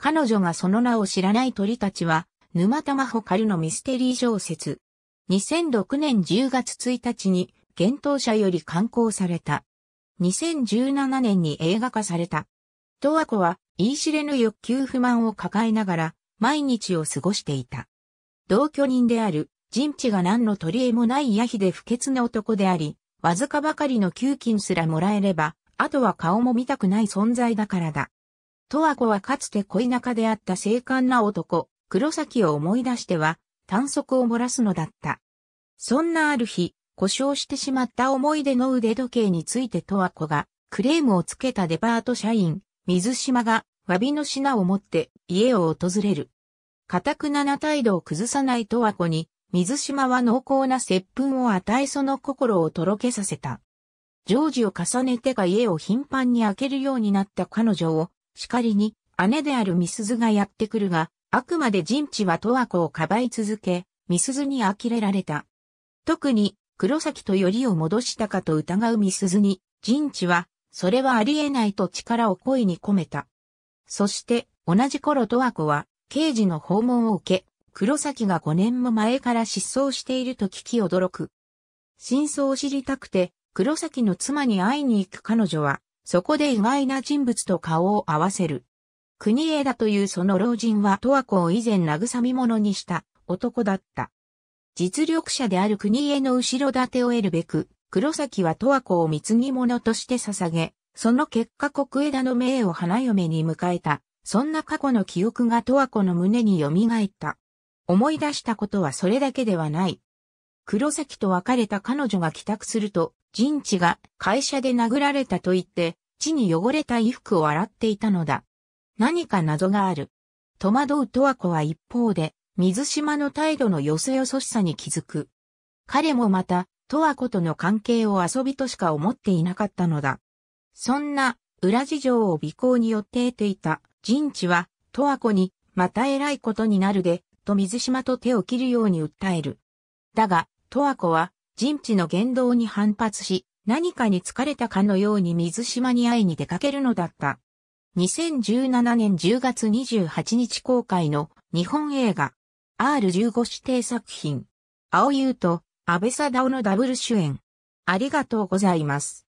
彼女がその名を知らない鳥たちは、沼田真帆カのミステリー小説。2006年10月1日に、幻冬者より刊行された。2017年に映画化された。と和子は、言い知れぬ欲求不満を抱えながら、毎日を過ごしていた。同居人である、人知が何の取り柄もないヤヒで不潔な男であり、わずかばかりの給金すらもらえれば、あとは顔も見たくない存在だからだ。十和子はかつて恋仲であった精悍な男、黒崎を思い出しては、短足を漏らすのだった。そんなある日、故障してしまった思い出の腕時計について十和子が、クレームをつけたデパート社員、水島が、詫びの品を持って家を訪れる。かくなな態度を崩さない十和子に、水島は濃厚な接吻を与えその心をとろけさせた。常時を重ねてが家を頻繁に開けるようになった彼女をしかりに、姉であるミスズがやってくるが、あくまで陣地は十和子をかばい続け、ミスズに呆れられた。特に、黒崎とよりを戻したかと疑うミスズに、陣地は、それはありえないと力を恋に込めた。そして、同じ頃十和子は、刑事の訪問を受け、黒崎が5年も前から失踪していると聞き驚く。真相を知りたくて、黒崎の妻に会いに行く彼女は、そこで意外な人物と顔を合わせる。国枝というその老人は十和子を以前慰み者にした男だった。実力者である国枝の後ろ盾を得るべく、黒崎は十和子を貢ぎ物として捧げ、その結果国枝の命を花嫁に迎えた。そんな過去の記憶が十和子の胸に蘇った。思い出したことはそれだけではない。黒崎と別れた彼女が帰宅すると、人知が会社で殴られたと言って、地に汚れた衣服を洗っていたのだ。何か謎がある。戸惑う十和子は一方で、水島の態度のよそよそしさに気づく。彼もまた、十和子との関係を遊びとしか思っていなかったのだ。そんな、裏事情を尾行によって得ていた、人知は、十和子に、また偉いことになるで、と水島と手を切るように訴える。だが、十和子は、人知の言動に反発し、何かに疲れたかのように水島に会いに出かけるのだった。2017年10月28日公開の日本映画 R15 指定作品青優と安倍貞夫のダブル主演ありがとうございます。